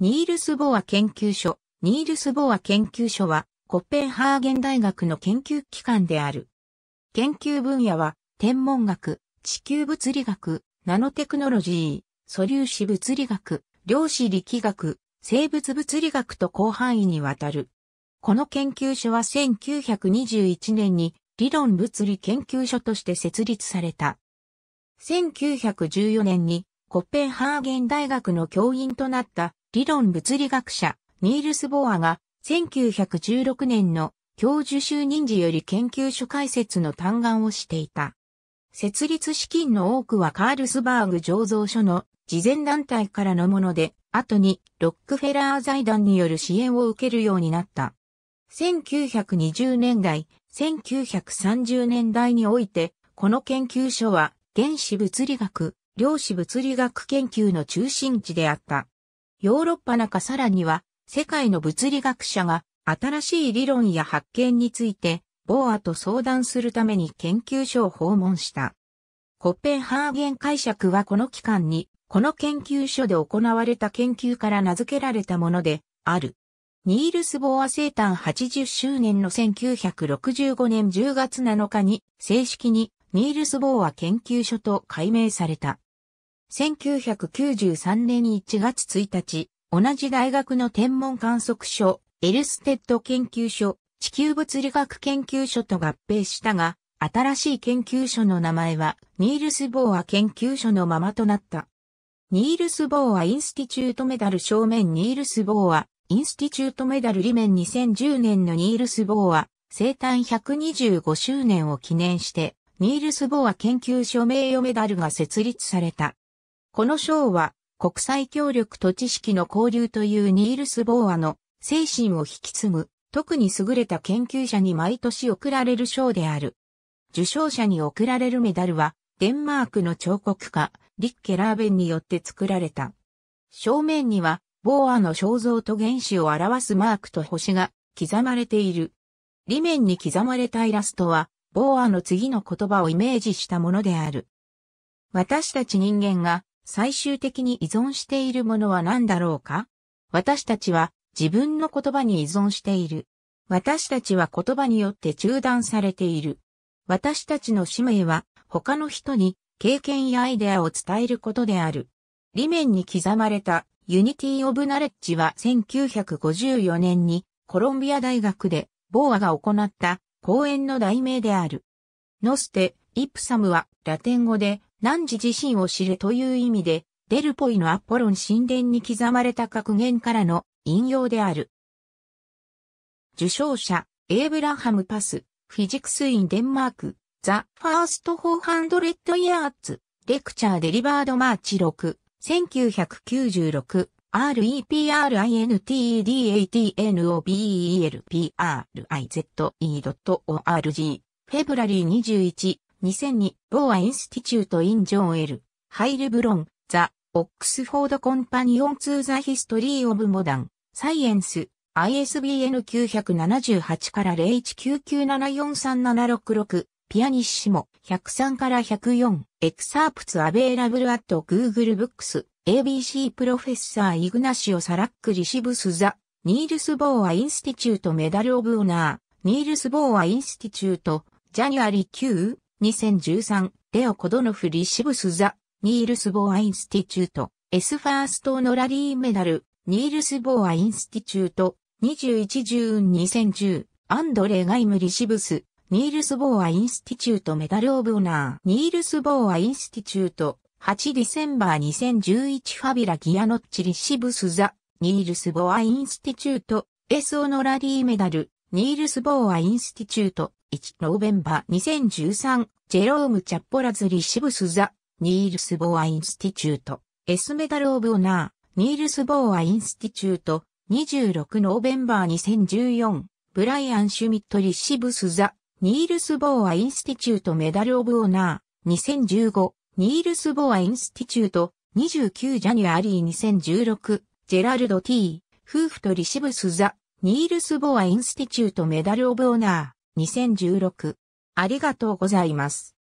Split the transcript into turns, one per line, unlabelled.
ニールス・ボア研究所。ニールス・ボア研究所は、コッペンハーゲン大学の研究機関である。研究分野は、天文学、地球物理学、ナノテクノロジー、素粒子物理学、量子力学、生物物理学と広範囲にわたる。この研究所は1921年に理論物理研究所として設立された。1914年にコッペンハーゲン大学の教員となった理論物理学者、ニールス・ボアが、1916年の教授就任時より研究所開設の嘆願をしていた。設立資金の多くはカールスバーグ醸造所の事前団体からのもので、後にロックフェラー財団による支援を受けるようになった。1920年代、1930年代において、この研究所は原子物理学、量子物理学研究の中心地であった。ヨーロッパ中さらには、世界の物理学者が新しい理論や発見について、ボーアと相談するために研究所を訪問した。コッペンハーゲン解釈はこの期間に、この研究所で行われた研究から名付けられたもので、ある。ニールス・ボーア生誕80周年の1965年10月7日に正式にニールス・ボーア研究所と改名された。1993年1月1日、同じ大学の天文観測所、エルステッド研究所、地球物理学研究所と合併したが、新しい研究所の名前は、ニールス・ボーア研究所のままとなった。ニールス・ボーア・インスティチュートメダル正面ニールス・ボーア、インスティチュートメダル裏面2010年のニールス・ボーア、生誕125周年を記念して、ニールス・ボーア研究所名誉メダルが設立された。この賞は国際協力と知識の交流というニールス・ボーアの精神を引き継ぐ特に優れた研究者に毎年贈られる賞である。受賞者に贈られるメダルはデンマークの彫刻家リッケ・ラーベンによって作られた。正面にはボーアの肖像と原子を表すマークと星が刻まれている。裏面に刻まれたイラストは、ボーアの次の言葉をイメージしたものである。私たち人間が最終的に依存しているものは何だろうか私たちは自分の言葉に依存している。私たちは言葉によって中断されている。私たちの使命は他の人に経験やアイデアを伝えることである。理面に刻まれた Unity of レ n ジ w l e d g e は1954年にコロンビア大学でボーアが行った講演の題名である。ノステ、イプサムはラテン語で汝自身を知るという意味で、デルポイのアポロン神殿に刻まれた格言からの引用である。受賞者、エイブラハム・パス、フィジクス・イン・デンマーク、ザ・ファースト・フォーハンドレッド・イヤーツ、レクチャー・デリバード・マーチ6、1996、reprintatnobelprize.org e d、フェブラリー21、2002、ボーア・インスティチュート・イン・ジョーエル、ハイル・ブロン、ザ・オックスフォード・コンパニオン・ツー・ザ・ヒストリー・オブ・モダン、サイエンス、ISBN 978から019974376ピアニッシモ103から104エクサープツアベイラブルアット Google ブックス ABC プロフェッサーイグナシオサラックリシブスザニールス・ボーア・インスティチュートメダル・オブ・オナーニールス・ボーア・インスティチュートジャニュアリー9 2013、レオ・コドノフ・リシブス・ザ、ニールス・ボーア・インスティチュート、S ファーストノラリーメダル、ニールス・ボーア・インスティチュート、21ジューン2010、アンドレ・ガイム・リシブス、ニールス・ボーア・インスティチュート・メダル・オブ・オナー、ニールス・ボーア・インスティチュート、8ディセンバー2011ファビラ・ギアノッチ・リシブス・ザ、ニールス・ボーア・インスティチュート、s オノラリーメダル、ニールス・ボーア・インスティチュート、1ノーベンバー2013ジェローム・チャッポラズ・リシブス・ザ・ニールス・ボーア・インスティチュートエスメダル・オブ・オナーニールス・ボーア・インスティチュート26ノーベンバー2014ブライアン・シュミット・リシブス・ザ・ニールス・ボーア・インスティチュートメダル・オブ・オナー2015ニールス・ボーア・インスティチュート29ジャニュアリー2016ジェラルド・ T 夫婦とリシブス・ザ・ニールス・ボーア・インスティチュートメダル・オブ・オナー2016。ありがとうございます。